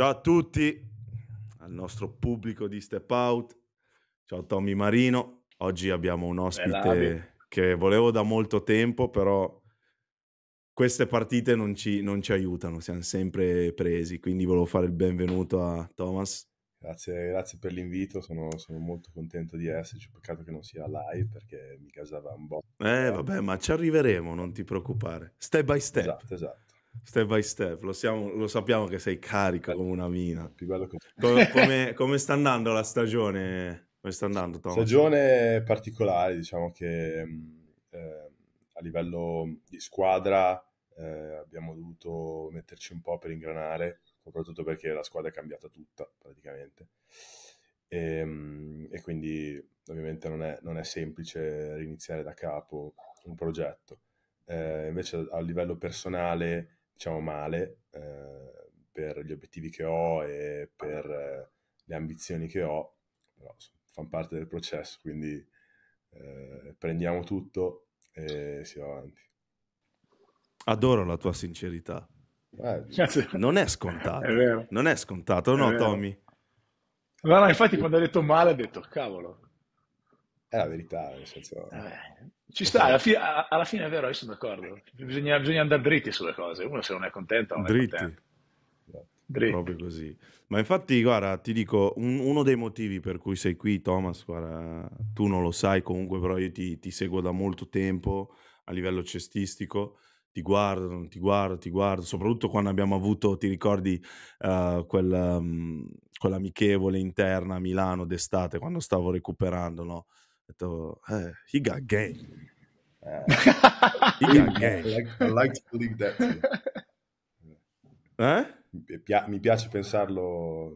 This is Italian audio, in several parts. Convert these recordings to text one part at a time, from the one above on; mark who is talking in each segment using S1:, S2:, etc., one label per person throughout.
S1: Ciao a tutti, al nostro pubblico di Step Out. Ciao Tommy Marino. Oggi abbiamo un ospite che volevo da molto tempo, però queste partite non ci, non ci, aiutano, siamo sempre presi, quindi volevo fare il benvenuto a Thomas.
S2: Grazie, grazie per l'invito, sono, sono, molto contento di esserci, peccato che non sia live perché mi casava un po'.
S1: Eh vabbè, ma ci arriveremo, non ti preoccupare, step by step. Esatto, esatto. Step by step, lo, siamo, lo sappiamo che sei carico come una mina. Come, come, come sta andando la stagione? Come sta andando, Tom?
S2: Stagione particolare, diciamo che mm, eh, a livello di squadra eh, abbiamo dovuto metterci un po' per ingranare, soprattutto perché la squadra è cambiata tutta praticamente. E, ehm, e quindi ovviamente non è, non è semplice riniziare da capo un progetto. Eh, invece a livello personale diciamo male eh, per gli obiettivi che ho e per eh, le ambizioni che ho, però fanno parte del processo, quindi eh, prendiamo tutto e si va avanti.
S1: Adoro la tua sincerità. non è scontato, è non è scontato, è no, vero. Tommy?
S3: No, infatti quando ha detto male ha detto cavolo, è la verità, nel senso... Eh, ci sta, alla fine, alla fine, è vero, io sono d'accordo. Bisogna, bisogna, andare dritti sulle cose. Uno se non è contento non dritti. è contento. Esatto. Dritti.
S1: Proprio così. Ma infatti, guarda, ti dico, un, uno dei motivi per cui sei qui, Thomas, guarda, tu non lo sai comunque, però io ti, ti seguo da molto tempo a livello cestistico ti guardano, ti guardo, ti guardo, soprattutto quando abbiamo avuto, ti ricordi, uh, eh, quella, um, mm, quell'amichevole interna a Milano d'estate, quando stavo recuperando, no? I thought eh, he got game. Uh, he got game. I like, I like to believe that. Eh? Mi piace
S2: pensarlo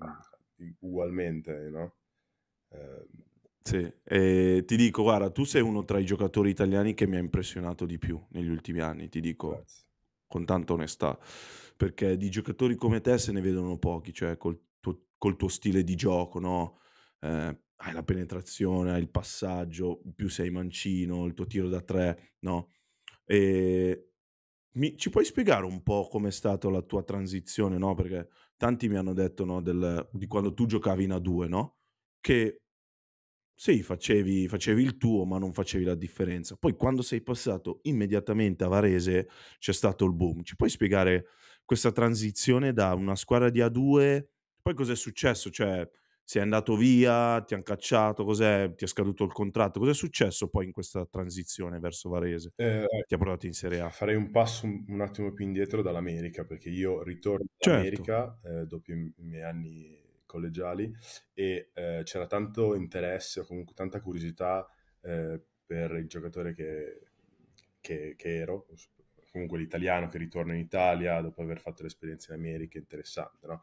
S2: ugualmente, no?
S1: Uh, sì, e ti dico, guarda, tu sei uno tra i giocatori italiani che mi ha impressionato di più negli ultimi anni, ti dico grazie. con tanta onestà, perché di giocatori come te se ne vedono pochi, cioè col tuo, col tuo stile di gioco, no? Eh, hai la penetrazione, hai il passaggio, più sei mancino, il tuo tiro da tre, no? E mi, ci puoi spiegare un po' com'è stata la tua transizione, no? Perché tanti mi hanno detto, no, del, di quando tu giocavi in A2, no? Che sì, facevi, facevi, il tuo, ma non facevi la differenza. Poi quando sei passato immediatamente a Varese c'è stato il boom. Ci puoi spiegare questa transizione da una squadra di A2? Poi cos'è successo? Cioè, sei andato via, ti hanno cacciato, cos'è? Ti è scaduto il contratto? Cos'è successo poi in questa transizione verso Varese? Eh, ti ha portato in Serie
S2: A? Farei un passo un, attimo più indietro dall'America, perché io ritorno in certo. eh, dopo i miei anni collegiali e eh, c'era tanto interesse o comunque tanta curiosità eh, per il giocatore che, che, che ero, comunque l'italiano che ritorna in Italia dopo aver fatto l'esperienza in America, interessante, no?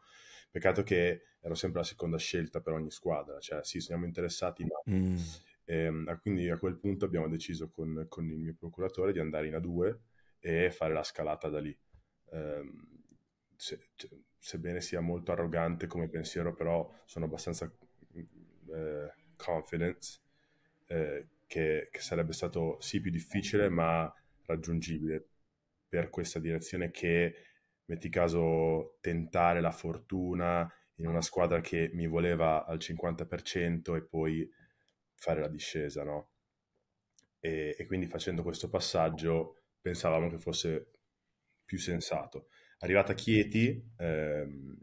S2: Peccato che ero sempre la seconda scelta per ogni squadra, cioè sì, siamo interessati, ma... Mm. E, ehm, quindi a quel punto abbiamo deciso con, con, il mio procuratore di andare in A2 e fare la scalata da lì. Ehm, se, cioè, sebbene sia molto arrogante come pensiero, però sono abbastanza mm, eh, confident eh, che, che, sarebbe stato sì più difficile, ma raggiungibile per questa direzione che metti caso, tentare la fortuna in una squadra che mi voleva al 50% e poi fare la discesa, no? E, e quindi facendo questo passaggio pensavamo che fosse più sensato. Arrivata a Chieti, ehm,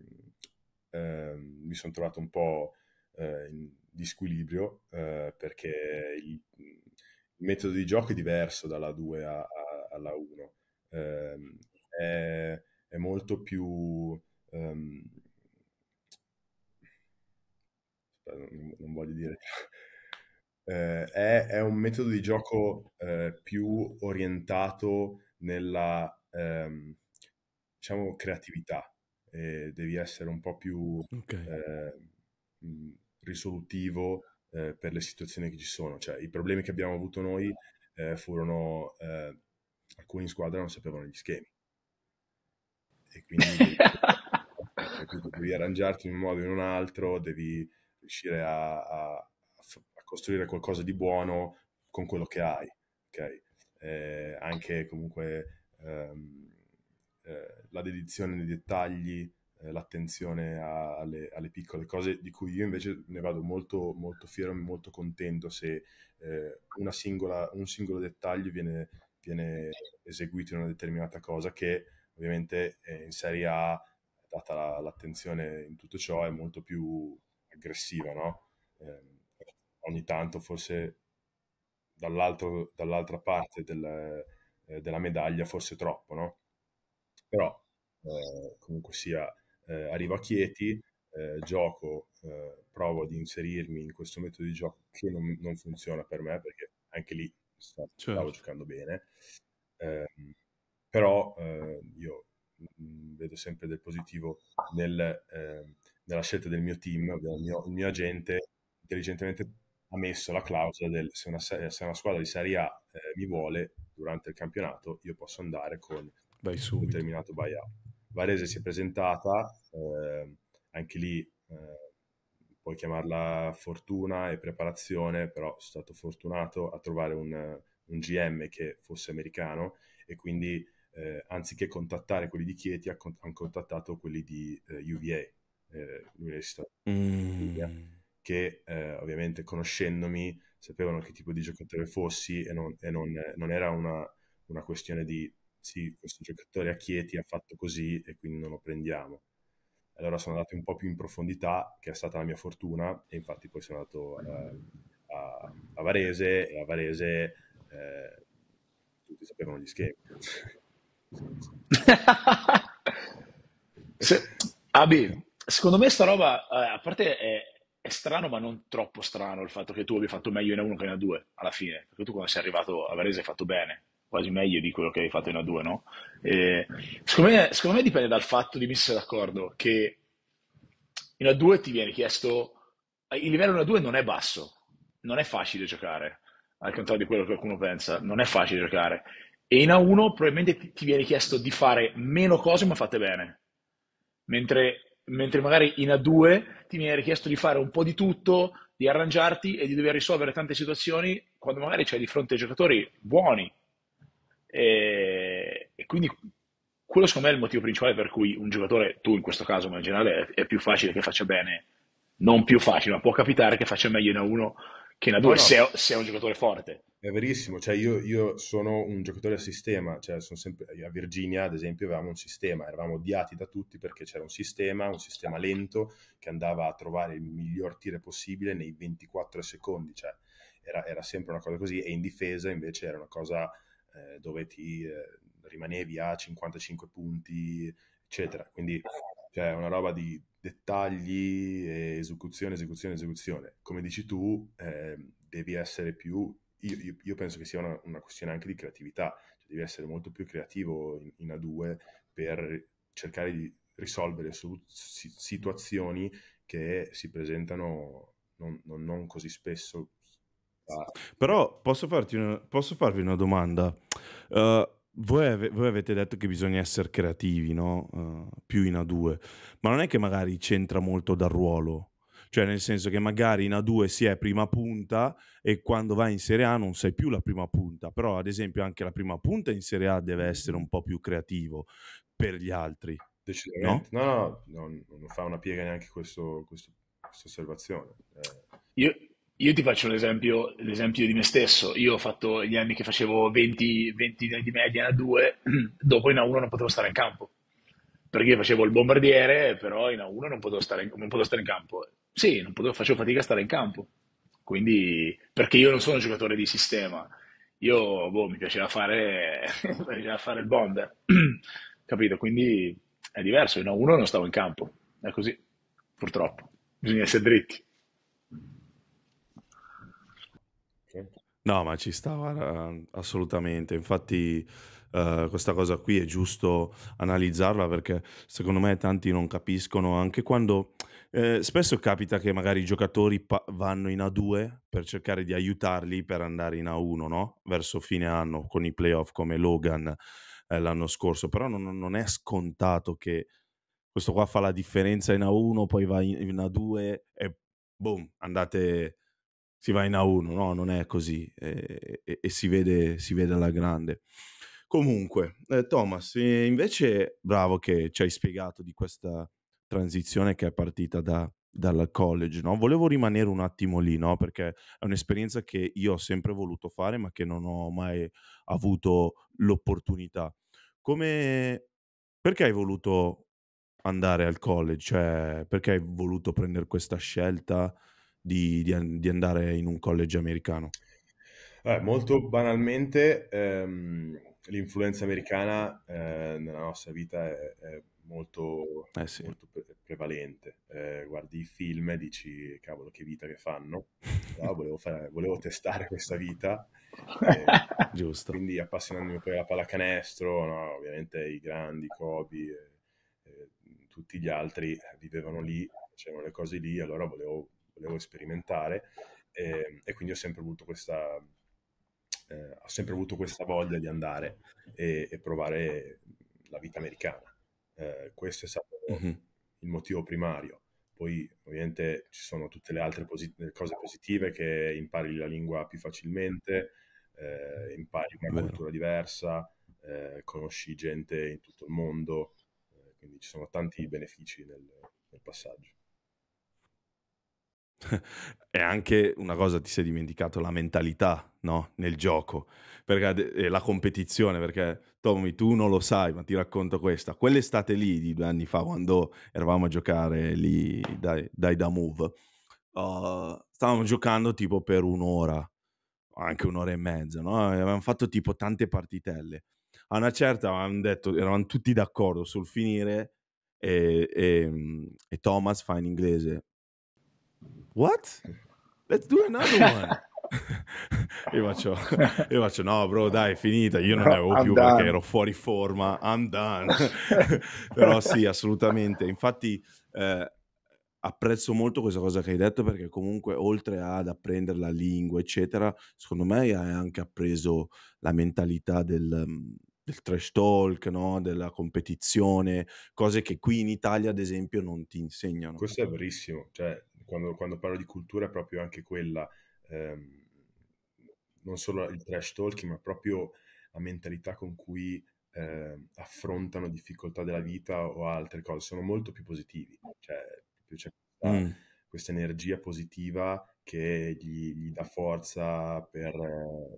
S2: ehm, mi sono trovato un po' eh, in disquilibrio eh, perché il, il, metodo di gioco è diverso dalla 2 a, a, alla 1. Eh, è molto più... Um, non, voglio dire... Eh, è, è, un metodo di gioco eh, più orientato nella ehm, diciamo creatività e devi essere un po' più okay. Eh, mm, risolutivo eh, per le situazioni che ci sono cioè, i problemi che abbiamo avuto noi eh, furono alcuni in squadra non sapevano gli schemi e cioè, quindi devi arrangiarti in un modo o in un altro, devi riuscire a, a, a costruire qualcosa di buono con quello che hai, ok? Eh, anche comunque ehm, eh, la dedizione nei dettagli, eh, l'attenzione a, alle, alle, piccole cose di cui io invece ne vado molto, molto fiero e molto contento se eh, singola, un singolo dettaglio viene, viene eseguito in una determinata cosa che Ovviamente eh, in Serie A, data la, l'attenzione in tutto ciò, è molto più aggressiva, no? Eh, ogni tanto forse dall'altra parte del, eh, della medaglia forse troppo, no? Però eh, comunque sia, eh, arrivo a Chieti, eh, gioco, provo ad inserirmi in questo metodo di gioco che non, non funziona per me perché anche lì stavo, certo. giocando bene. Eh, però eh, io mm, vedo sempre del positivo nel, eh, nella scelta del mio team, del mio, il mio agente intelligentemente ha messo la clausola del se una, se una squadra di Serie A eh, mi vuole durante il campionato io posso andare con Dai, un determinato buyout. Varese si è presentata, ehm, anche lì eh, puoi chiamarla fortuna e preparazione, però sono stato fortunato a trovare un, un GM che fosse americano e quindi eh, anziché contattare quelli di Chieti, hanno contattato quelli di eh, UVA, eh, l'Università mm. che eh, ovviamente conoscendomi sapevano che tipo di giocatore fossi e non, e non, non era una, una questione di sì, questo giocatore a Chieti ha fatto così e quindi non lo prendiamo. Allora sono andato un po' più in profondità, che è stata la mia fortuna, e infatti poi sono andato a, eh, a, a Varese e a Varese eh, tutti sapevano gli schemi.
S3: Se- Abi, secondo me sta roba, eh, a parte è, è strano, ma non troppo strano il fatto che tu abbia fatto meglio in A1 che in A2 alla fine, perché tu quando sei arrivato a Varese hai fatto bene, quasi meglio di quello che hai fatto in A2, no? E secondo me, secondo me dipende dal fatto di mi d'accordo che in A2 ti viene chiesto, eh, il livello in A2 non è basso, non è facile giocare, al contrario di quello che qualcuno pensa, non è facile giocare. E in A1 probabilmente ti viene chiesto di fare meno cose ma fatte bene. Mentre, mentre magari in A2 ti viene richiesto di fare un po' di tutto, di arrangiarti e di dover risolvere tante situazioni quando magari c'hai di fronte giocatori buoni. E, e, quindi quello secondo me è il motivo principale per cui un giocatore, tu in questo caso ma in generale, è, è più facile che faccia bene. Non più facile, ma può capitare che faccia meglio in A1 che la 2 no, no. se, è un giocatore forte.
S2: È verissimo, cioè io, io, sono un giocatore a sistema, cioè sono sempre, a Virginia ad esempio avevamo un sistema, eravamo odiati da tutti perché c'era un sistema, un sistema lento che andava a trovare il miglior tiro possibile nei 24 secondi, cioè era, era, sempre una cosa così e in difesa invece era una cosa eh, dove ti eh, rimanevi a 55 punti, eccetera, quindi cioè una roba di dettagli, esecuzione, esecuzione, esecuzione. Come dici tu, eh, devi essere più... Io, io, io penso che sia una, una, questione anche di creatività, cioè devi essere molto più creativo in, in A2 per cercare di risolvere su, si, situazioni che si presentano non, non, non così spesso. Ah.
S1: Però posso, una, posso, farvi una domanda. Uh, voi, ave voi, avete detto che bisogna essere creativi, no? Uh, più in A2, ma non è che magari c'entra molto dal ruolo, cioè nel senso che magari in A2 si è prima punta e quando vai in Serie A non sei più la prima punta, però ad esempio anche la prima punta in Serie A deve essere un po' più creativo per gli altri. Decisamente, no, no,
S2: no, no non fa una piega neanche questa osservazione. Eh.
S3: Io, io ti faccio l'esempio, l'esempio di me stesso. Io ho fatto gli anni che facevo 20, 20 di media in A2, dopo in A1 non potevo stare in campo. Perché facevo il bombardiere, però in A1 non potevo stare in, potevo stare in campo. Sì, non potevo, facevo fatica a stare in campo. Quindi, perché io non sono un giocatore di sistema. Io, boh, mi piaceva fare, mi piaceva fare il bomber. Capito? Quindi è diverso. In A1 non stavo in campo. È così, purtroppo. Bisogna essere dritti.
S1: No, ma ci stava assolutamente. Infatti, eh, questa cosa qui è giusto analizzarla perché secondo me tanti non capiscono anche quando. Eh, spesso capita che magari i giocatori vanno in A2 per cercare di aiutarli per andare in A1, no? Verso fine anno con i playoff come Logan eh, l'anno scorso, però non, non, è scontato che questo qua fa la differenza in A1, poi va in, in A2 e boom, andate si va in A1, no, non è così e, e, e si, vede, si, vede, alla grande. Comunque, eh, Thomas, invece bravo che ci hai spiegato di questa transizione che è partita da, dal college, no? volevo rimanere un attimo lì, no? perché è un'esperienza che io ho sempre voluto fare ma che non ho mai avuto l'opportunità. Come... Perché hai voluto andare al college? Cioè, perché hai voluto prendere questa scelta? di, di, di andare in un college americano?
S2: Eh, molto banalmente ehm, l'influenza americana eh, nella nostra vita è, è molto, eh sì. molto pre- prevalente. Eh, guardi i film e dici, cavolo, che vita che fanno. Ah, volevo, fare, volevo, testare questa vita. Eh, Giusto. Quindi appassionandomi poi alla pallacanestro, no, ovviamente i grandi, Kobe, eh, eh, tutti gli altri vivevano lì, c'erano le cose lì, allora volevo volevo sperimentare e, ehm, e quindi ho sempre avuto questa, eh, ho sempre avuto questa voglia di andare e, e provare la vita americana. Eh, questo è stato mm-hmm. il motivo primario. Poi ovviamente ci sono tutte le altre posit- cose positive che impari la lingua più facilmente, eh, impari una Vero. cultura diversa, eh, conosci gente in tutto il mondo, eh, quindi ci sono tanti benefici nel, nel passaggio.
S1: è anche una cosa ti sei dimenticato, la mentalità no? nel gioco, perché eh, la competizione, perché Tommy tu non lo sai, ma ti racconto questa, quell'estate lì di due anni fa quando eravamo a giocare lì dai, dai da Move, uh, stavamo giocando tipo per un'ora, anche un'ora e mezza, no? avevamo fatto tipo tante partitelle, a una certa avevamo detto, eravamo tutti d'accordo sul finire e, e, mm, e Thomas fa in inglese What? Let's do another one. io, faccio, io, faccio, no bro dai è finita io non ne avevo I'm più done. perché ero fuori forma I'm done però sì assolutamente infatti eh, apprezzo molto questa cosa che hai detto perché comunque oltre ad apprendere la lingua eccetera secondo me hai anche appreso la mentalità del, mm, del trash talk no? della competizione cose che qui in Italia ad esempio non ti insegnano
S2: questo è verissimo cioè quando, quando, parlo di cultura è proprio anche quella, ehm, non solo il trash talking, ma proprio la mentalità con cui eh, affrontano difficoltà della vita o altre cose, sono molto più positivi. Cioè, più c'è questa, mm. questa energia positiva che gli, gli dà forza per,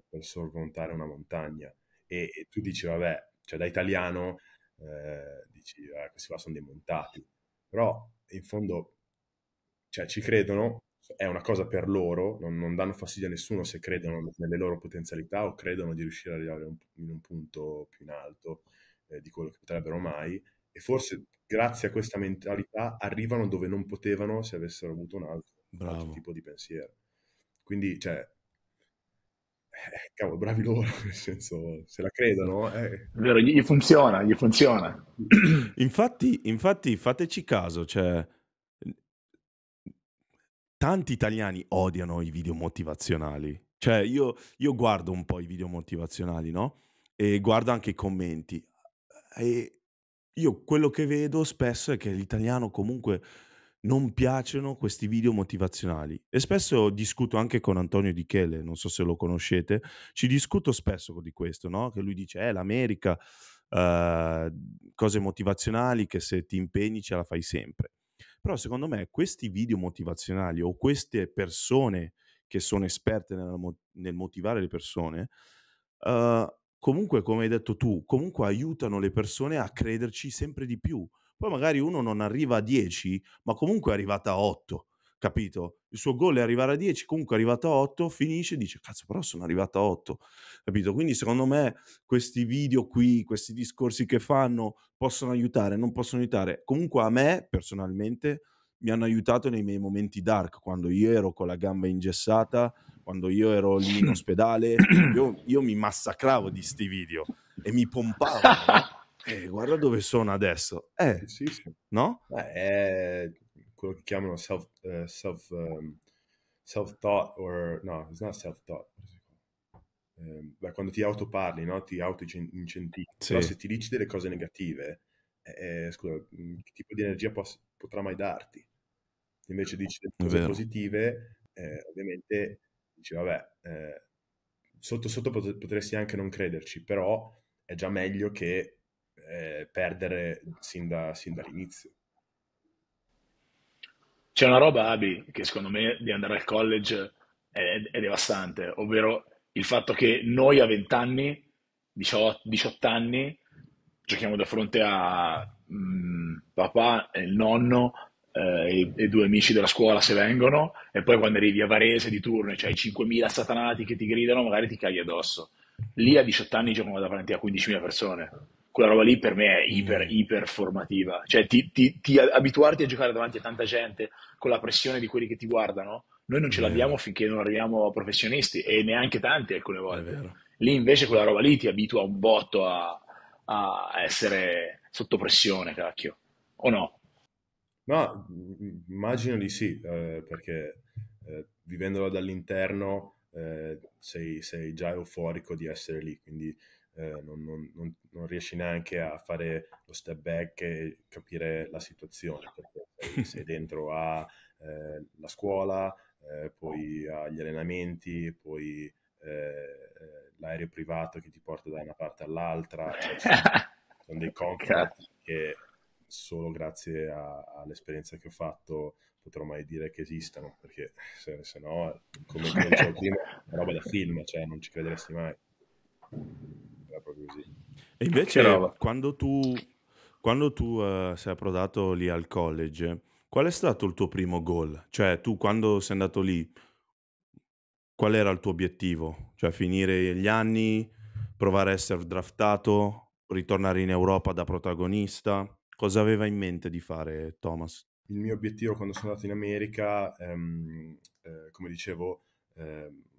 S2: per, sormontare una montagna. E, e, tu dici, vabbè, cioè da italiano, eh, dici, ah, questi qua sono dei montati. Però in fondo cioè ci credono, è una cosa per loro, non, non, danno fastidio a nessuno se credono nelle loro potenzialità o credono di riuscire ad arrivare un, in un punto più in alto eh, di quello che potrebbero mai e forse grazie a questa mentalità arrivano dove non potevano se avessero avuto un altro, altro tipo di pensiero. Quindi, cioè, eh, eh cavolo, bravi loro, nel senso, se la credono. Eh. Vero, gli
S1: funziona, gli funziona. Infatti, infatti fateci caso, cioè tanti italiani odiano i video motivazionali. Cioè, io, io, guardo un po' i video motivazionali, no? E guardo anche i commenti. E io quello che vedo spesso è che l'italiano comunque non piacciono questi video motivazionali. E spesso discuto anche con Antonio Di Chele, non so se lo conoscete, ci discuto spesso di questo, no? Che lui dice, eh, l'America, eh, cose motivazionali che se ti impegni ce la fai sempre. Però secondo me questi video motivazionali o queste persone che sono esperte nel, nel motivare le persone, uh, comunque come hai detto tu, comunque aiutano le persone a crederci sempre di più. Poi magari uno non arriva a 10, ma comunque è arrivata a 8 capito? Il suo gol è arrivare a 10, comunque è arrivato a 8, finisce e dice cazzo però sono arrivato a 8, capito? Quindi secondo me questi video qui, questi discorsi che fanno possono aiutare, non possono aiutare. Comunque a me personalmente mi hanno aiutato nei miei momenti dark, quando io ero con la gamba ingessata, quando io ero lì in ospedale, io, io mi massacravo di sti video e mi pompavo. no? Eh. eh, guarda dove sono adesso. Eh, sì, sì. no? Eh,
S2: quello che chiamano self, uh, self, um, ehm, self thought or no, it's not self thought. Um, ehm, beh, quando ti autoparli, no? ti autoincentivi, sì. se ti dici delle cose negative, eh, eh, scusa, mm, che tipo di energia poss- potrà mai darti? Se Invece dici delle cose Vero. positive, eh, ovviamente dici vabbè, eh, sotto sotto pot- potresti anche non crederci, però è già meglio che
S3: eh, perdere sin, da, sin dall'inizio. C'è una roba, Abi, che secondo me di andare al college è, è devastante, ovvero il fatto che noi a 20 anni, 18, 18 anni, giochiamo da fronte a mh, mm, papà e il nonno eh, e, e, due amici della scuola se vengono, e poi quando arrivi a Varese di turno e c'hai 5.000 satanati che ti gridano, magari ti cagli addosso. Lì a 18 anni giocano davanti a 15.000 persone quella roba lì per me è mm. iper, iper formativa. Cioè, ti, ti, ti abituarti a giocare davanti a tanta gente con la pressione di quelli che ti guardano, noi non ce l'abbiamo finché non arriviamo a professionisti e neanche tanti alcune volte. Lì invece quella roba lì ti abitua un botto a, a essere sotto pressione, cacchio. O no? Ma mm,
S2: immagino di sì, eh, perché eh, vivendolo dall'interno eh, sei, sei, già euforico di essere lì, quindi eh, non, non, non, riesci neanche a fare lo step back e capire la situazione, perché sei dentro alla eh, scuola, eh, poi agli allenamenti, poi eh, l'aereo privato che ti porta da una parte all'altra, cioè, sono, dei compiti che solo grazie a, all'esperienza che ho fatto potrò mai dire che esistano, perché se, se no, come dicevo prima, roba da film, cioè non ci crederesti mai proprio così.
S1: E invece, quando tu, quando tu uh, sei approdato lì al college, qual è stato il tuo primo goal? Cioè, tu quando sei andato lì, qual era il tuo obiettivo? Cioè, finire gli anni, provare a essere draftato, ritornare in Europa da protagonista? Cosa aveva in mente di fare Thomas? Il mio obiettivo
S2: quando sono andato in America, ehm, eh, come dicevo, ehm,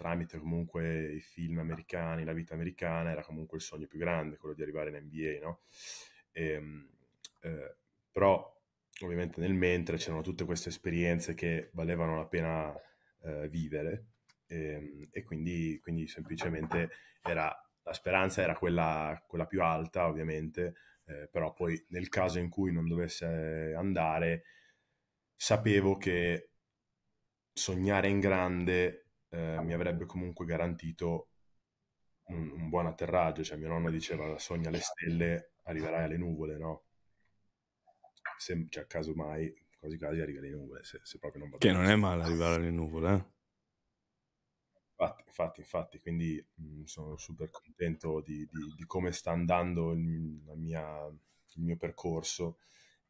S2: tramite comunque i film americani, la vita americana, era comunque il sogno più grande, quello di arrivare in NBA, no? E, ehm, eh, però ovviamente nel mentre c'erano tutte queste esperienze che valevano la pena eh, vivere e, ehm, e quindi, quindi, semplicemente era, la speranza era quella, quella più alta ovviamente, eh, però poi nel caso in cui non dovesse andare sapevo che sognare in grande eh, mi avrebbe comunque garantito un, un, buon atterraggio. Cioè, mio nonno diceva: Sogna le esatto. stelle, arriverai alle nuvole, no? Se, cioè, caso mai, quasi quasi arriva alle nuvole. Se, se proprio non va che non è male
S1: arrivare alle nuvole, eh?
S2: Infatti, infatti, infatti, quindi mh, mm, sono super contento di, di, di, come sta andando il, mia, il mio percorso.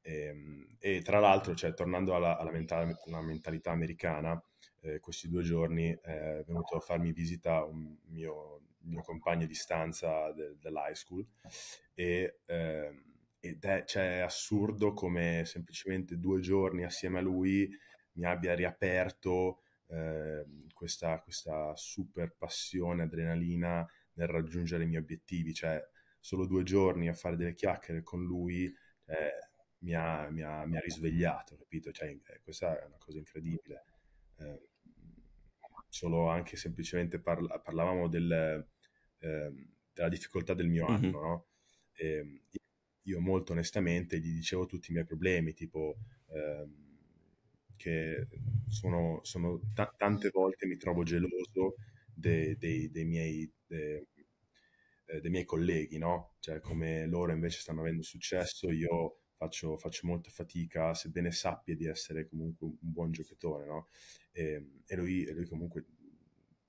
S2: E, ehm, e tra l'altro, cioè, tornando alla, alla, mentalità, alla mentalità americana, eh, questi due giorni eh, è venuto a farmi visita un mio, mio compagno di stanza de, dell'high school e, eh, ed è cioè, assurdo come semplicemente due giorni assieme a lui mi abbia riaperto eh, questa, questa, super passione, adrenalina nel raggiungere i miei obiettivi. Cioè, solo due giorni a fare delle chiacchiere con lui eh, mi ha, mi ha, mi ha risvegliato, capito? Cioè, eh, questa è una cosa incredibile. Eh, solo anche semplicemente parla- parlavamo del, eh, della difficoltà del mio anno, mm-hmm. no? E ehm, io molto onestamente gli dicevo tutti i miei problemi, tipo eh, che sono, sono t- tante volte mi trovo geloso dei, dei, dei miei... De, eh, dei miei colleghi, no? Cioè, come loro invece stanno avendo successo, io faccio, faccio, molta fatica, sebbene sappia di essere comunque un buon giocatore, no? e, ehm, e, lui, e, lui, comunque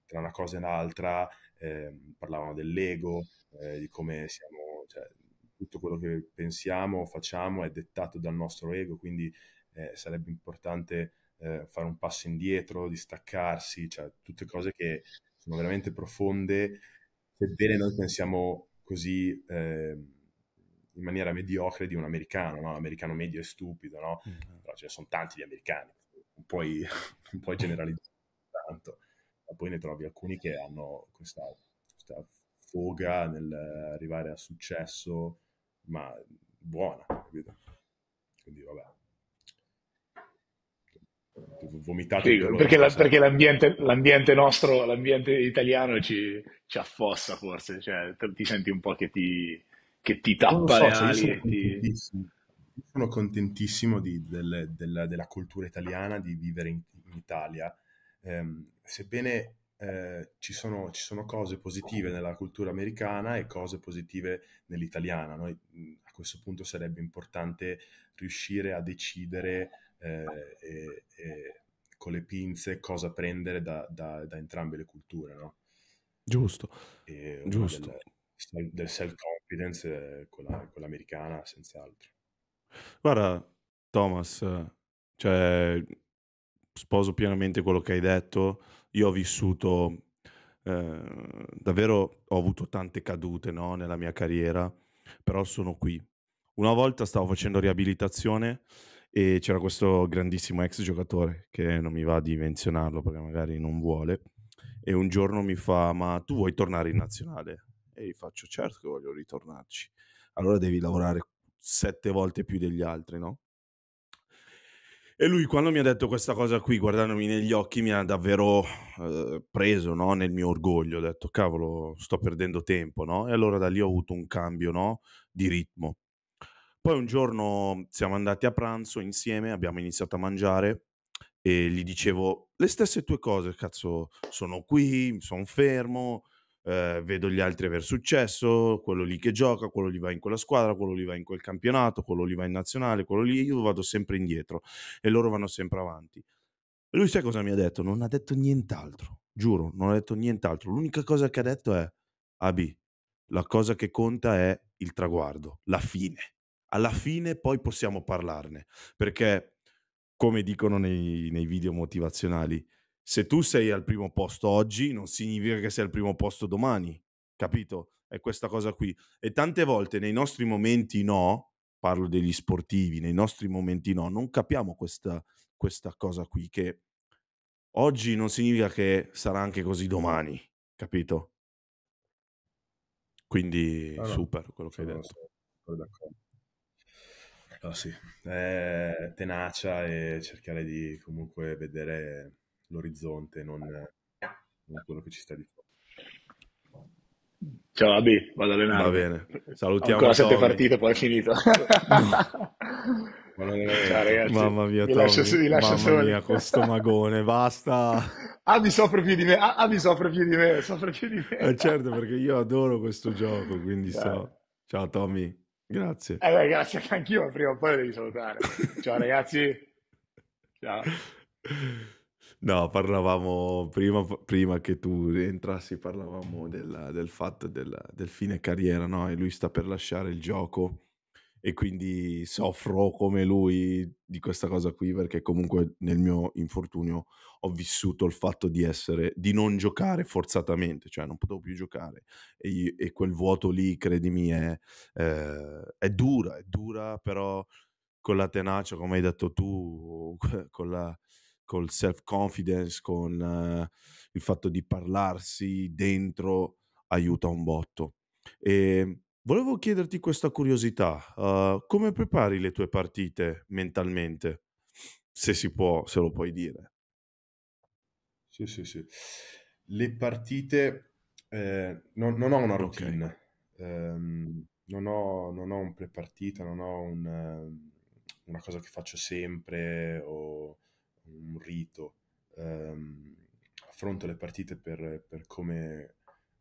S2: tra una cosa e l'altra eh, parlavano dell'ego, eh, di come siamo, cioè, tutto quello che pensiamo, facciamo è dettato dal nostro ego, quindi eh, sarebbe importante eh, fare un passo indietro, distaccarsi, cioè tutte cose che sono veramente profonde, sebbene noi pensiamo così ehm, in maniera mediocre di un americano, no? l'americano medio è stupido, no? mm-hmm. però ce ne sono tanti di americani, non puoi, non puoi generalizzare tanto, ma poi ne trovi alcuni che hanno questa, questa foga nell'arrivare a successo, ma buona, capito? Quindi vabbè.
S3: Vomitate sì, perché, la, perché l'ambiente, l'ambiente, nostro, l'ambiente italiano ci, ci affossa forse, cioè, ti senti un po' che ti, che ti tappa so, le cioè, ali. sono contentissimo,
S2: sono contentissimo di, del, della, della, cultura italiana, di vivere in, in Italia. Eh, sebbene eh, ci, sono, ci, sono, cose positive nella cultura americana e cose positive nell'italiana. Noi, a questo punto sarebbe importante riuscire a decidere eh, e, e con le pinze cosa prendere da, da, da entrambe le culture, no? Giusto. E, Giusto. Del, del self Confidence è quella, quella americana, senz'altro.
S1: Guarda, Thomas, cioè, sposo pienamente quello che hai detto. Io ho vissuto, eh, davvero ho avuto tante cadute no, nella mia carriera, però sono qui. Una volta stavo facendo riabilitazione e c'era questo grandissimo ex giocatore che non mi va di menzionarlo perché magari non vuole. E un giorno mi fa: Ma tu vuoi tornare in nazionale? E gli faccio, certo che voglio ritornarci. Allora devi lavorare sette volte più degli altri, no? E lui quando mi ha detto questa cosa qui, guardandomi negli occhi, mi ha davvero eh, preso no? nel mio orgoglio. Ho detto, cavolo, sto perdendo tempo, no? E allora da lì ho avuto un cambio no? di ritmo. Poi un giorno siamo andati a pranzo insieme, abbiamo iniziato a mangiare e gli dicevo le stesse tue cose, cazzo, sono qui, sono fermo, eh, vedo gli altri aver successo, quello lì che gioca, quello lì va in quella squadra, quello lì va in quel campionato, quello lì va in nazionale, quello lì io vado sempre indietro e loro vanno sempre avanti. E lui sai cosa mi ha detto? Non ha detto nient'altro, giuro, non ha detto nient'altro. L'unica cosa che ha detto è AB, la cosa che conta è il traguardo, la fine. Alla fine poi possiamo parlarne, perché come dicono nei, nei video motivazionali, se tu sei al primo posto oggi, non significa che sei al primo posto domani, capito? È questa cosa qui. E tante volte nei nostri momenti no, parlo degli sportivi, nei nostri momenti no, non capiamo questa, questa cosa qui, che oggi non significa che sarà anche così domani, capito? Quindi allora, ah, super quello che hai detto.
S2: Sono d'accordo. sì, eh, tenacia e cercare di comunque vedere l'orizzonte, non, non quello che ci sta di fronte. Ciao Abi, vado a allenare. Va bene, salutiamo. Ancora
S3: sette partite, poi è finito. No. Ciao ragazzi. Mamma mia, vi Tommy, lascio, vi lascio mamma soli. mia,
S1: con sto magone, basta.
S3: Abi sopra più di me, Abi sopra più di me, sopra più di me. Eh, certo,
S1: perché io adoro questo gioco, quindi Ciao. so. Ciao Tommy, grazie. Eh beh,
S3: grazie anch'io, prima o poi devi salutare. Ciao ragazzi. Ciao.
S1: No, parlavamo prima, prima, che tu entrassi, parlavamo della, del fatto della, del fine carriera, no? E lui sta per lasciare il gioco e quindi soffro come lui di questa cosa qui perché comunque nel mio infortunio ho vissuto il fatto di essere di non giocare forzatamente cioè non potevo più giocare e, e quel vuoto lì credimi è, eh, è dura è dura però con la tenacia come hai detto tu con la, col self-confidence, con uh, il fatto di parlarsi dentro, aiuta un botto. E ehm, volevo chiederti questa curiosità, uh, come prepari le tue partite mentalmente? Se si può, se lo puoi dire. Sì, sì, sì. Le
S2: partite, eh, non, non, ho una routine. Okay. Um, ehm, non, ho, non ho un prepartita, non ho un, ehm, una cosa che faccio sempre o un rito, ehm, affronto le partite per, per come,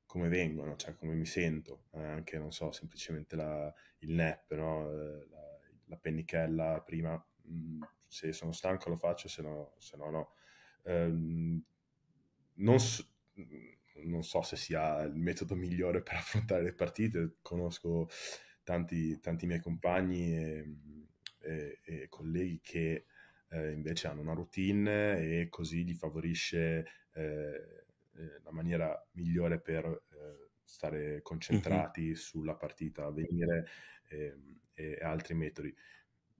S2: come, vengono, cioè come mi sento, eh, anche, non so, semplicemente la, il nap, no? Eh, la, la, pennichella prima, mm, se sono stanco lo faccio, se no se no. no. Eh, non, so, non so se sia il metodo migliore per affrontare le partite, conosco tanti, tanti miei compagni e, e, e colleghi che eh, invece hanno una routine e così gli favorisce eh, eh la maniera migliore per eh, stare concentrati mm-hmm. sulla partita a venire ehm, e altri metodi.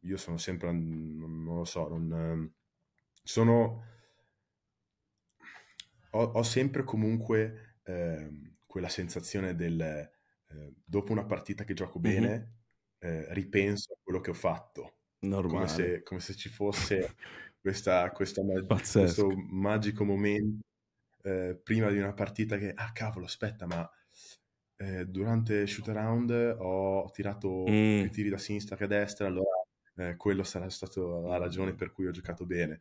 S2: Io sono sempre, non, non lo so, non, ehm, sono... Ho, ho sempre comunque ehm, quella sensazione del eh, dopo una partita che gioco bene, mm-hmm. eh, ripenso a quello che ho fatto Normale. Come se, come se ci fosse questa, questa mag- questo magico momento eh, prima di una partita che, ah cavolo, aspetta, ma eh, durante shoot around ho tirato mm. tiri da sinistra che a destra, allora eh, quello sarà stata la ragione per cui ho giocato bene.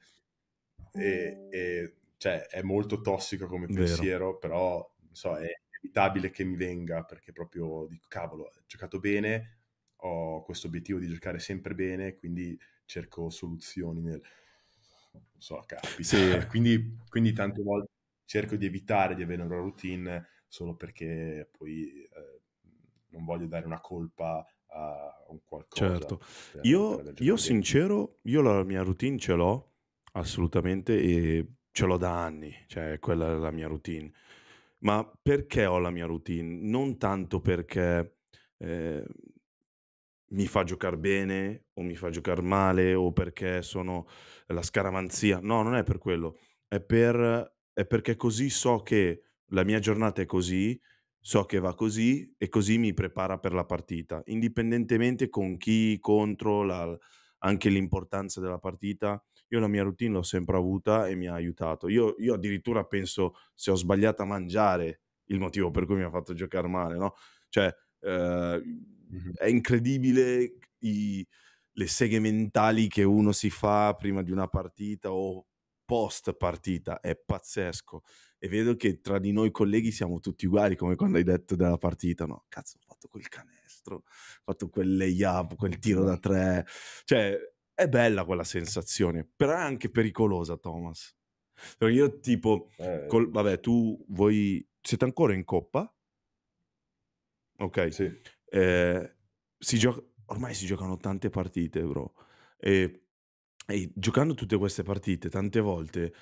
S2: E, e cioè, è molto tossico come Vero. pensiero, però so, è evitabile che mi venga perché proprio dico, cavolo, ho giocato bene, ho questo obiettivo di giocare sempre bene, quindi cerco soluzioni nel... Non so, capita. Sì. Quindi, quindi tante volte cerco di evitare di avere una routine solo perché poi eh, non voglio dare una colpa a un qualcosa. Certo, io, per
S1: io sincero, io la mia routine ce l'ho assolutamente e ce l'ho da anni, cioè quella è la mia routine. Ma perché ho la mia routine? Non tanto perché... Eh, mi fa giocare bene o mi fa giocare male o perché sono la scaramanzia. No, non è per quello. È, per, è perché così so che la mia giornata è così, so che va così e così mi prepara per la partita, indipendentemente con chi, contro, la, anche l'importanza della partita. Io la mia routine l'ho sempre avuta e mi ha aiutato. Io, io addirittura penso se ho sbagliato a mangiare il motivo per cui mi ha fatto giocare male, no? Cioè... Eh, Mm-hmm. È incredibile i, le seghe mentali che uno si fa prima di una partita o post partita, è pazzesco. E vedo che tra di noi colleghi siamo tutti uguali, come quando hai detto della partita, no? Cazzo, ho fatto quel canestro, ho fatto quel layup, quel tiro da tre. Cioè, è bella quella sensazione, però è anche pericolosa, Thomas. Perché io tipo, eh. col, vabbè, tu voi siete ancora in coppa? Ok. Sì. Eh, si gioca, ormai si giocano tante partite, bro. E, e, giocando tutte queste partite, tante volte,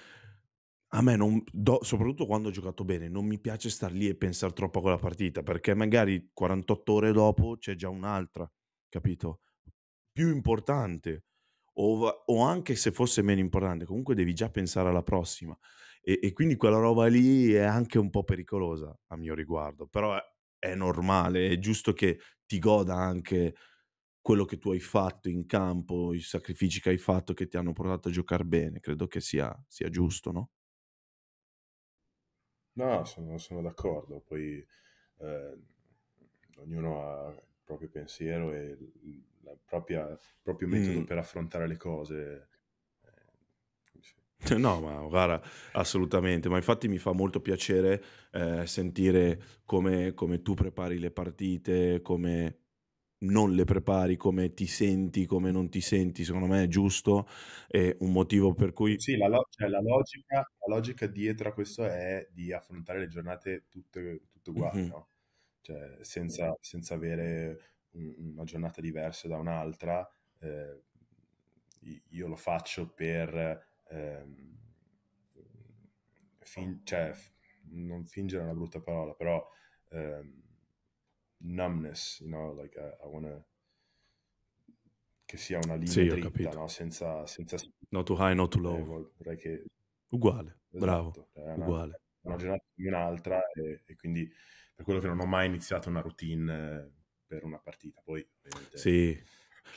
S1: a me non, do, soprattutto quando ho giocato bene, non mi piace star lì e pensare troppo a quella partita, perché magari 48 ore dopo c'è già un'altra, capito? Più importante. O, o, anche se fosse meno importante, comunque devi già pensare alla prossima. E, e, quindi quella roba lì è anche un po' pericolosa a mio riguardo, però è normale, è giusto che ti goda anche quello che tu hai fatto in campo, i sacrifici che hai fatto che ti hanno portato a giocare bene, credo che sia, sia giusto, no?
S2: No, sono, sono d'accordo, poi eh, ognuno ha il proprio pensiero
S1: e il, la propria, il proprio metodo mm. per affrontare le cose No, ma guarda, assolutamente, ma infatti mi fa molto piacere eh, sentire come, come tu prepari le partite, come non le prepari, come ti senti, come non ti senti, secondo me è giusto, è un motivo per cui...
S2: Sì, la, lo- cioè, la logica, la logica dietro a questo è di affrontare le giornate tutte, tutte uguali, Mhm. no? Cioè, senza, senza avere un- una giornata diversa da un'altra, eh, io lo faccio per ehm, fin- cioè, non fingere è una brutta parola, però um, numbness, you know, like I, eh, I wanna che sia una linea sì, dritta, no? senza, senza... No to high, no too eh, low. Eh, che...
S1: Uguale, esatto. bravo, cioè, è una, uguale.
S2: Una giornata di un'altra e, e, quindi per quello che non ho mai iniziato una routine per una partita, poi...
S1: Sì,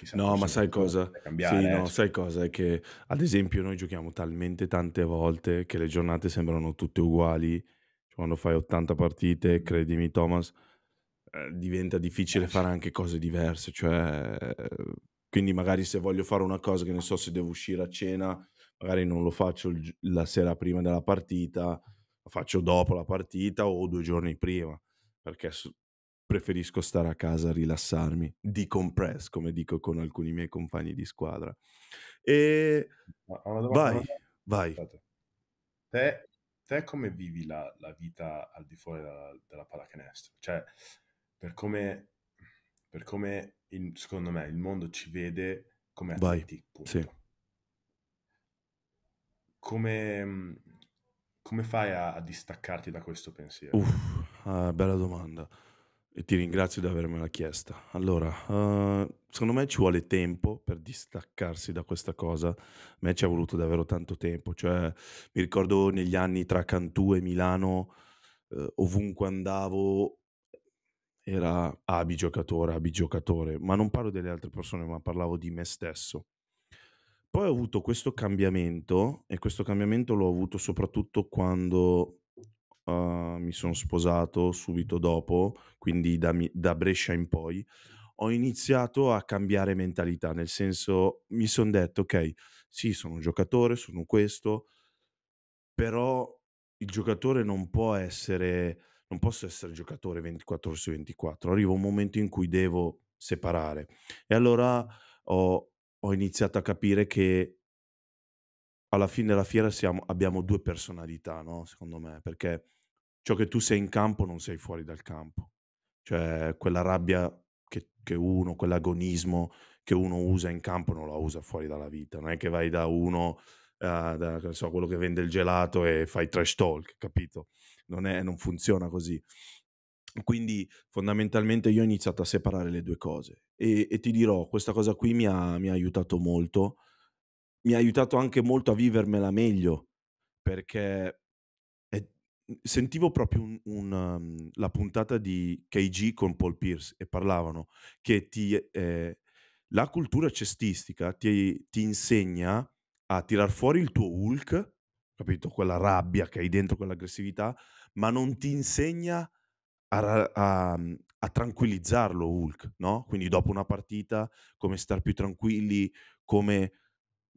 S1: chissà. No, ma sai cosa? Cambiare, sì, no, eh, cioè. sai cosa? È che ad esempio noi giochiamo talmente tante volte che le giornate sembrano tutte uguali. Cioè, quando fai 80 partite, credimi Thomas, eh, diventa difficile eh, fare anche cose diverse. Cioè, eh, quindi magari se voglio fare una cosa che ne so se devo uscire a cena, magari non lo faccio il, la sera prima della partita, lo faccio dopo la partita o due giorni prima perché preferisco stare a casa a rilassarmi, decompress, come dico con alcuni miei compagni di squadra. E vai, vai.
S2: Te, te, come vivi la, la, vita al di fuori della, della pallacanestro? Cioè, per come, per come il, secondo me il mondo ci vede come atleti, vai. Sì. Come, come, fai a, a, distaccarti da questo
S1: pensiero? Uff, ah, bella domanda e ti ringrazio di avermela chiesta. Allora, uh, secondo me ci vuole tempo per distaccarsi da questa cosa. A me ci è voluto davvero tanto tempo. Cioè, mi ricordo negli anni tra Cantù e Milano, uh, ovunque andavo era abi giocatore, abi giocatore, ma non parlo delle altre persone, ma parlavo di me stesso. Poi ho avuto questo cambiamento e questo cambiamento l'ho avuto soprattutto quando Ehm, mi sono sposato subito dopo, quindi da, da Brescia in poi, ho iniziato a cambiare mentalità, nel senso mi sono detto, ok, sì, sono un giocatore, sono questo, però il giocatore non può essere, non posso essere giocatore 24 ore su 24, arriva un momento in cui devo separare. E allora ho, ho iniziato a capire che alla fine della fiera siamo, abbiamo due personalità, no? secondo me, perché ciò che tu sei in campo non sei fuori dal campo. Cioè quella rabbia che, che uno, quell'agonismo che uno usa in campo non la usa fuori dalla vita. Non è che vai da uno, uh, da, so, quello che vende il gelato e fai trash talk, capito? Non, è, non funziona così. Quindi fondamentalmente io ho iniziato a separare le due cose e, e ti dirò, questa cosa qui mi ha, mi ha aiutato molto, mi ha aiutato anche molto a vivermela meglio perché Mhmm, sentivo proprio un, un, um, la puntata di KG con Paul Pierce e parlavano che ti, eh, la cultura cestistica ti, ti insegna a tirar fuori il tuo Hulk, capito? Quella rabbia che hai dentro, quell'aggressività, ma non ti insegna a, a, mhmm, a tranquillizzarlo Hulk, no? Quindi dopo una partita, come stare più tranquilli, come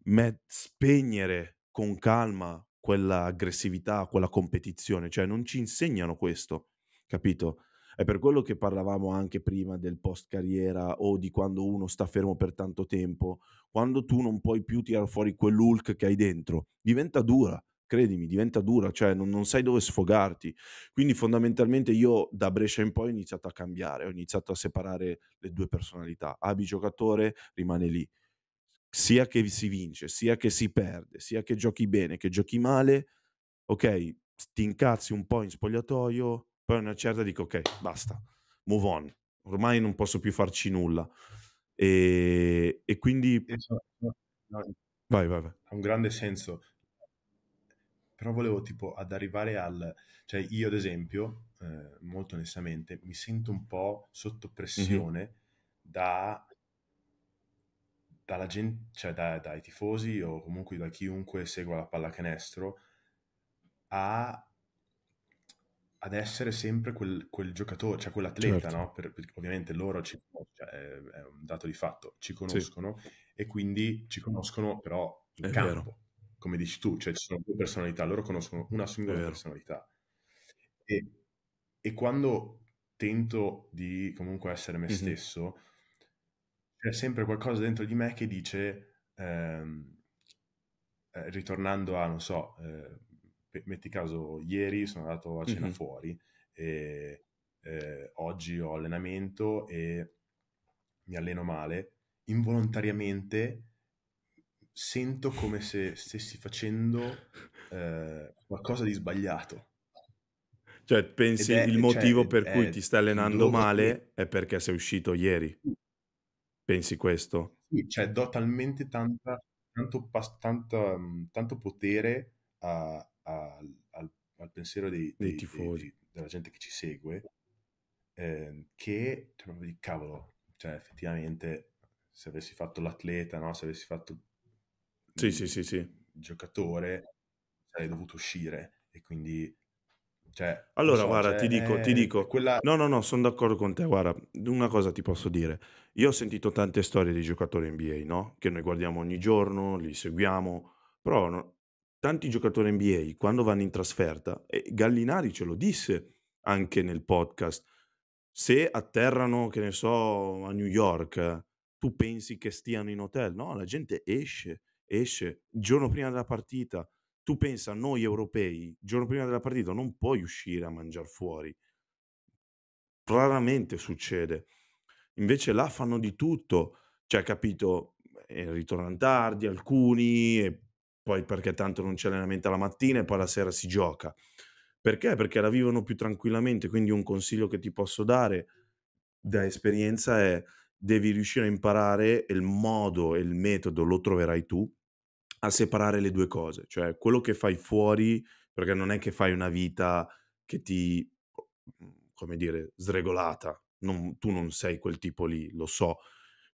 S1: met- spegnere con calma quella aggressività, quella competizione, cioè non ci insegnano questo, capito? È per quello che parlavamo anche prima del post carriera o di quando uno sta fermo per tanto tempo, quando tu non puoi più tirare fuori quell'ulk che hai dentro, diventa dura, credimi, diventa dura, cioè non, non, sai dove sfogarti. Quindi fondamentalmente io da Brescia in poi ho iniziato a cambiare, ho iniziato a separare le due personalità. Abi giocatore rimane lì, sia che si vince, sia che si perde, sia che giochi bene, che giochi male, ok, ti incazzi un po' in spogliatoio, poi una certa dico ok, basta, move on, ormai non posso più farci nulla. E, e quindi... Vai, vai, vai. Ha un grande
S2: senso. Però volevo tipo ad arrivare al... Cioè io ad esempio, eh, molto onestamente, mi sento un po' sotto pressione mm-hmm. da dalla gente, cioè da, dai tifosi o comunque da chiunque segua la pallacanestro a, ad essere sempre quel, quel giocatore, cioè quell'atleta, certo. no? per, per, ovviamente loro ci, cioè, è un dato di fatto, ci conoscono sì. e quindi ci conoscono però in è campo, vero. come dici tu, cioè ci sono due personalità, loro conoscono una singola personalità. E, e, quando tento di comunque essere me mm-hmm. stesso, c'è sempre qualcosa dentro di me che dice, ehm, eh, ritornando a, non so, eh, metti caso, ieri sono andato a cena mm-hmm. fuori e eh, oggi ho allenamento e mi alleno male, involontariamente sento come se stessi facendo eh, qualcosa di sbagliato.
S1: Cioè, pensi è, il cioè motivo cioè, per cui ti stai allenando male è perché sei uscito ieri. Pensi questo?
S2: Sì, cioè do talmente tanta, tanto, tanta, mhmm, tanto, potere a, a, al, al, pensiero dei, dei, dei tifosi, dei, della gente che ci segue, eh, che cioè, proprio di cavolo, cioè effettivamente se avessi fatto l'atleta, no? se avessi fatto sì, il, sì, mhmm, sì, sì. giocatore, sarei dovuto uscire e quindi cioè, allora, so, guarda, cioè, ti dico, ti eh, dico, quella... no,
S1: no, no, sono d'accordo con te, guarda, una cosa ti posso dire, io ho sentito tante storie di giocatori NBA, no? Che noi guardiamo ogni giorno, li seguiamo, però no, tanti giocatori NBA quando vanno in trasferta, e Gallinari ce lo disse anche nel podcast, se atterrano, che ne so, a New York, tu pensi che stiano in hotel? No, la gente esce, esce, il giorno prima della partita, tu pensa, noi europei, il giorno prima della partita non puoi uscire a mangiare fuori. Raramente succede. Invece là fanno di tutto, cioè capito, eh, ritornano tardi alcuni, e poi perché tanto non c'è allenamento la mattina e poi la sera si gioca. Perché? Perché la vivono più tranquillamente, quindi un consiglio che ti posso dare da esperienza è devi riuscire a imparare il modo e il metodo lo troverai tu a separare le due cose, cioè quello che fai fuori, perché non è che fai una vita che ti, mhmm, come dire, sregolata, non, tu non sei quel tipo lì, lo so.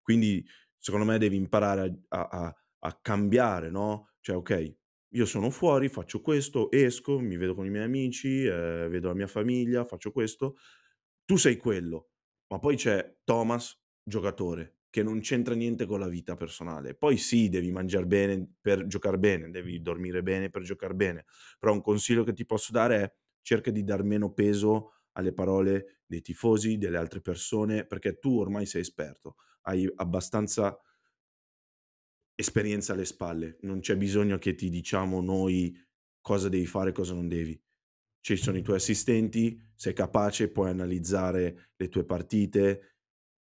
S1: Quindi secondo me devi imparare a, a, a cambiare, no? Cioè, ok, io sono fuori, faccio questo, esco, mi vedo con i miei amici, eh, vedo la mia famiglia, faccio questo. Tu sei quello, ma poi c'è Thomas, giocatore, che non c'entra niente con la vita personale. Poi sì, devi mangiare bene per giocare bene, devi dormire bene per giocare bene, però un consiglio che ti posso dare è cerca di dar meno peso alle parole dei tifosi, delle altre persone, perché tu ormai sei esperto, hai abbastanza esperienza alle spalle, non c'è bisogno che ti diciamo noi cosa devi fare e cosa non devi. Ci sono i tuoi assistenti, sei capace, puoi analizzare le tue partite,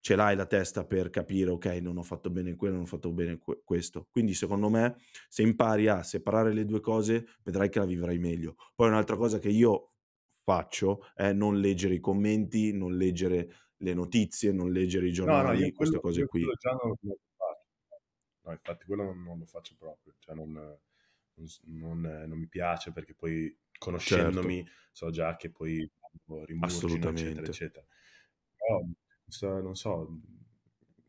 S1: ce l'hai la testa per capire, ok, non ho fatto bene quello, non ho fatto bene que- questo. Quindi secondo me, se impari a separare le due cose, vedrai che la vivrai meglio. Poi un'altra cosa che io faccio è non leggere i commenti, non leggere le notizie, non leggere i No, no, giornali, queste cose qui.
S2: già non, lo No, infatti quello non, non lo faccio proprio, cioè non, non non, non mi piace perché poi Certo, conoscendomi so già che poi boh, rimurgino, eccetera, assolutamente. Questa, non so,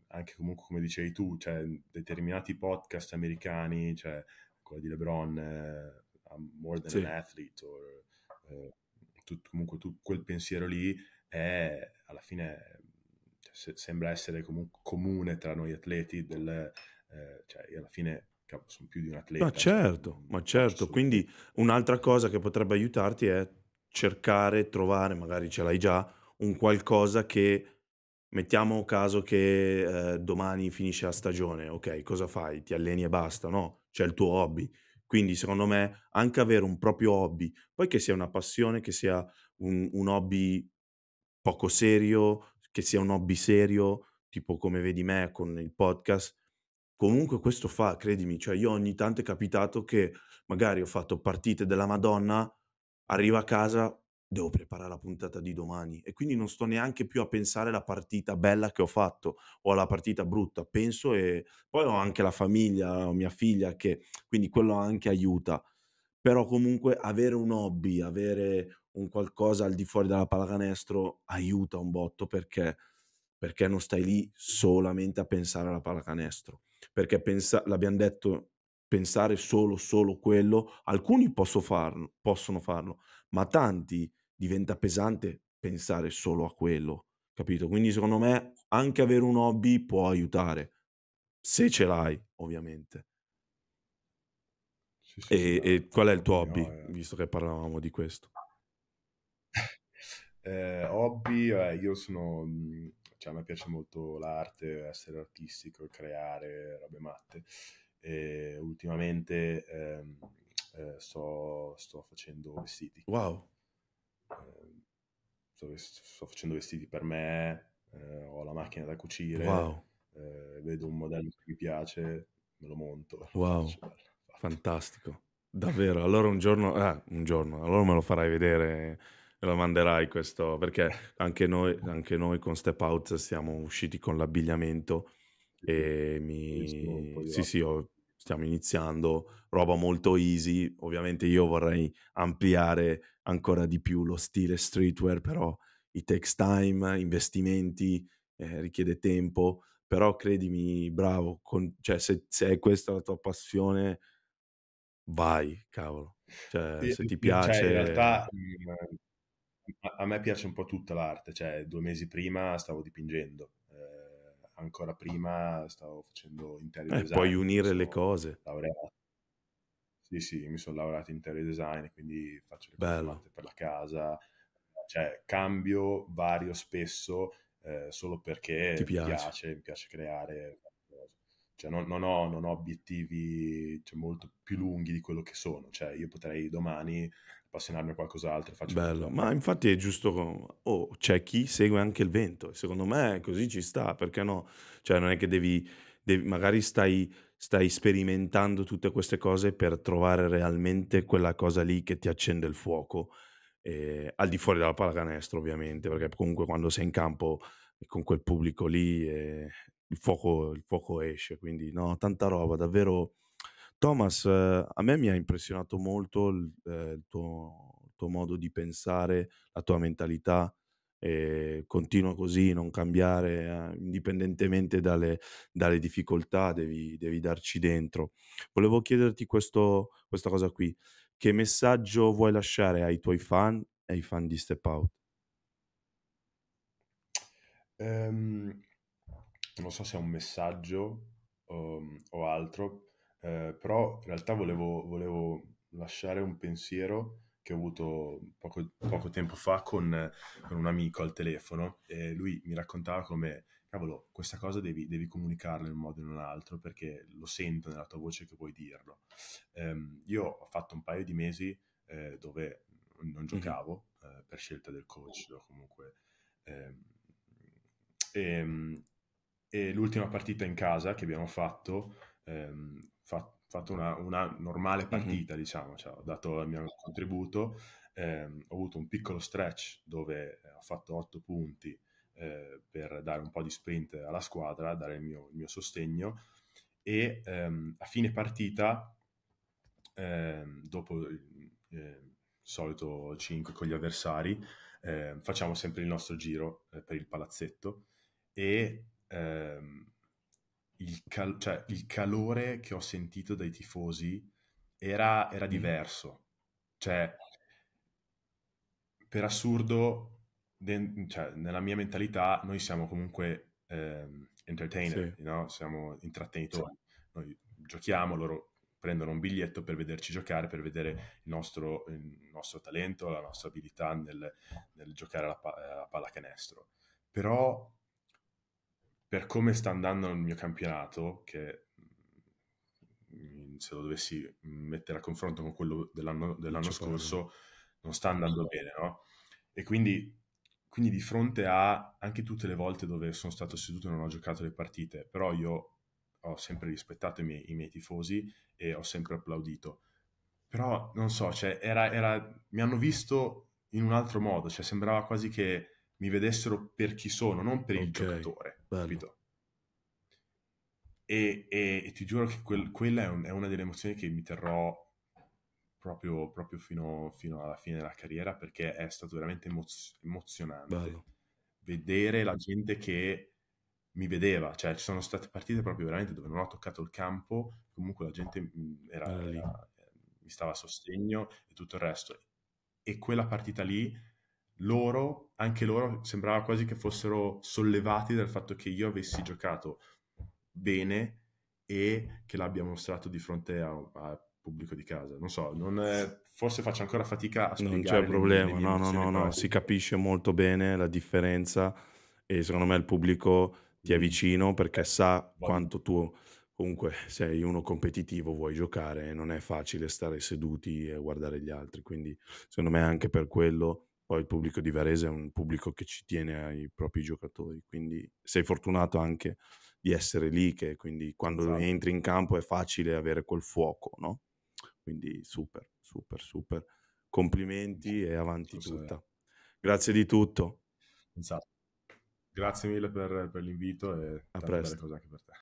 S2: anche comunque come dicevi tu, cioè, determinati podcast americani, cioè quello di LeBron, eh, More Than sì. an Athlete, or, eh, tut, comunque tu, quel pensiero lì è, alla fine cioè, se, sembra essere comunque comune tra noi
S1: atleti, del, eh, cioè alla fine sono più di un atleta. Ma cioè, certo, ma certo. Quindi un'altra cosa che potrebbe aiutarti è cercare, trovare, magari ce l'hai già, un qualcosa che Mettiamo caso che eh, domani finisce la stagione, ok, cosa fai? Ti alleni e basta, no? C'è il tuo hobby. Quindi secondo me anche avere un proprio hobby, poi che sia una passione, che sia un, un hobby poco serio, che sia un hobby serio, tipo come vedi me con il podcast, comunque questo fa, credimi, cioè io ogni tanto è capitato che magari ho fatto partite della Madonna, arrivo a casa, devo preparare la puntata di domani e quindi non sto neanche più a pensare alla partita bella che ho fatto o alla partita brutta, penso e poi ho anche la famiglia, ho mia figlia che quindi quello anche aiuta. Però comunque avere un hobby, avere un qualcosa al di fuori della pallacanestro aiuta un botto perché perché non stai lì solamente a pensare alla pallacanestro, perché pensa- l'abbiamo detto pensare solo, solo quello, alcuni posso farlo, possono farlo, ma a tanti diventa pesante pensare solo a quello, capito? Quindi secondo me anche avere un hobby può aiutare, se ce l'hai, ovviamente. Sì, sì, e, sì, e qual è il tuo hobby, no, eh. visto che parlavamo di questo?
S2: Eh, hobby, eh, io sono, mhmm, cioè a me piace molto l'arte, essere artistico, creare robe matte. E ultimamente... Ehm, eh, sto, sto, facendo vestiti. Wow! Eh, sto, sto, facendo vestiti per me, eh, ho la macchina da cucire, wow. Eh, vedo un modello che mi piace, me lo monto.
S1: Wow, bello, fantastico. Davvero, allora un giorno, ah, un giorno, allora me lo farai vedere me lo manderai questo, perché anche noi, anche noi, con Step Out siamo usciti con l'abbigliamento e mi... Sì, sì, ho stiamo iniziando, roba molto easy, ovviamente io vorrei ampliare ancora di più lo stile streetwear, però it takes time, investimenti, eh, richiede tempo, però credimi, bravo, con, cioè, se, se è questa la tua passione, vai, cavolo. Cioè, se ti piace... Cioè, in realtà
S2: mm, a me piace un po' tutta l'arte, cioè due mesi prima stavo dipingendo, ancora prima stavo facendo interior eh, Puoi unire le cose. Laureato. Sì, sì, mi sono laureato in interior design, quindi faccio le Bello. cose per la casa. Cioè, cambio, vario spesso eh, solo perché Ti piace. mi piace, mi piace creare. Cioè, non, non, ho, non ho obiettivi cioè, molto più lunghi di
S1: quello che sono. Cioè, io potrei domani appassionarmi a qualcos'altro. Bello, ma infatti è giusto, oh, c'è chi segue anche il vento, secondo me così ci sta, perché no? Cioè non è che devi, devi magari stai, stai sperimentando tutte queste cose per trovare realmente quella cosa lì che ti accende il fuoco, eh, al di fuori dalla pallacanestro ovviamente, perché comunque quando sei in campo con quel pubblico lì eh, il, fuoco, il fuoco esce, quindi no, tanta roba, davvero Thomas, eh, a me mi ha impressionato molto il, eh, il, tuo, il, tuo, modo di pensare, la tua mentalità. Eh, continua così, non cambiare, eh, indipendentemente dalle, dalle difficoltà, devi, devi, darci dentro. Volevo chiederti questo, questa cosa qui, che messaggio vuoi lasciare ai tuoi fan e ai fan di Step Out?
S2: Um, non so se è un messaggio um, o altro, eh, però in realtà volevo, volevo, lasciare un pensiero che ho avuto poco, poco tempo fa con, con, un amico al telefono e lui mi raccontava come, cavolo, questa cosa devi, devi comunicarla in un modo o in un altro perché lo sento nella tua voce che vuoi dirlo. Um, io ho fatto un paio di mesi eh, dove non giocavo mm-hmm. eh, per scelta del coach o comunque... Ehm, e, ehm, e l'ultima partita in casa che abbiamo fatto ehm, fatto una, una, normale partita, mm-hmm. diciamo, cioè, ho dato il mio contributo, ehm, ho avuto un piccolo stretch dove eh, ho fatto 8 punti eh, per dare un po' di sprint alla squadra, dare il mio, il mio sostegno e ehm, a fine partita, ehm, dopo il eh, solito 5 con gli avversari, eh, facciamo sempre il nostro giro eh, per il palazzetto e ehm, il, cal- cioè, il calore che ho sentito dai tifosi era, era diverso. Cioè, per assurdo, de- cioè, nella mia mentalità, noi siamo comunque eh, entertainer, sì. no? siamo intrattenitori. Sì. Noi giochiamo, loro prendono un biglietto per vederci giocare, per vedere il nostro, il nostro talento, la nostra abilità nel, nel giocare alla, pa- alla pallacanestro. Però per come sta andando il mio campionato, che mm, se lo dovessi mettere a confronto con quello dell'anno, dell'anno scorso, non sta andando mm. bene, no? E quindi, quindi, di fronte a anche tutte le volte dove sono stato seduto e non ho giocato le partite, però io ho sempre rispettato i miei, i miei tifosi e ho sempre applaudito. Però non so, cioè, era, era, mi hanno visto in un altro modo, cioè sembrava quasi che mi vedessero per chi sono, non per il giocatore. Bello. E, e, e, ti giuro che quel, quella è, un, è, una delle emozioni che mi terrò proprio, proprio fino, fino, alla fine della carriera perché è stato veramente emoz- emozionante Bello. vedere la gente che mi vedeva, cioè ci sono state partite proprio veramente dove non ho toccato il campo, comunque la gente mm, era, era, mi stava a sostegno e tutto il resto. E quella partita lì loro, anche loro, sembrava quasi che fossero sollevati dal fatto che io avessi giocato bene e che l'abbia mostrato di fronte al pubblico di casa. Non so, non è, forse faccio ancora fatica a spiegare. Non c'è problema, no, no, no, no, si
S1: capisce molto bene la differenza e secondo me il pubblico ti è vicino perché eh, sa quanto tu comunque sei uno competitivo, vuoi giocare, e non è facile stare seduti e guardare gli altri, quindi secondo me anche per quello poi il pubblico di Varese è un pubblico che ci tiene ai propri giocatori, quindi sei fortunato anche di essere lì, che quindi quando esatto. entri in campo è facile avere quel fuoco, no? Quindi super, super, super. Complimenti e avanti Forse tutta. È. Grazie di tutto. Esatto.
S2: Grazie mille per, per l'invito e a presto. Cose anche per te.